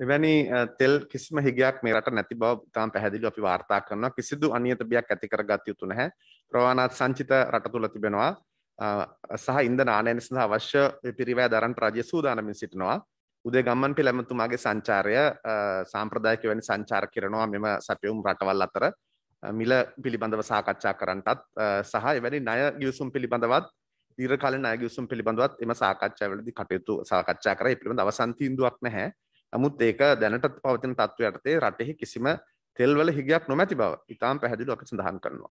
එවැනි තෙල් කිසිම හිගයක් මේ රට නැති බව තාම පැහැදිලිව අපි වාර්තා කරනවා කිසිදු අනියතබියක් ඇති කරගත යුතු නැහැ ප්‍රවාණත් සංචිත රට තුල තිබෙනවා සහ ඉන්ධන ආනයන සඳහා අවශ්‍ය පිරිවැය දරන්නට රජය සූදානමින් සිටිනවා උදේ ගම්මන් පෙළ ඇමතුමාගේ සංචාරය සාම්ප්‍රදායික වැනි සංචාර කරනවා මෙම සැපයුම් රටවල් අතර මිල පිළිබඳව සාකච්ඡා කරන්නටත් සහ එවැනි ණය ගිවිසුම් පිළිබඳවත් දීර්ඝ කාලීන ණය ගිවිසුම් පිළිබඳවත් එම සාකච්ඡාවලදී කටයුතු සාකච්ඡා කරා ඒ පිළිබඳ අවසන් තීන්දුවක් නැහැ අමුත් ඒක දැනට පවතින තත්ත්ව යටතේ රටෙහි කිසිම තෙල්වල හිගයක් නොමැති බව ඉතාම් පැහැදිලි අප සඳහන් කරනවා.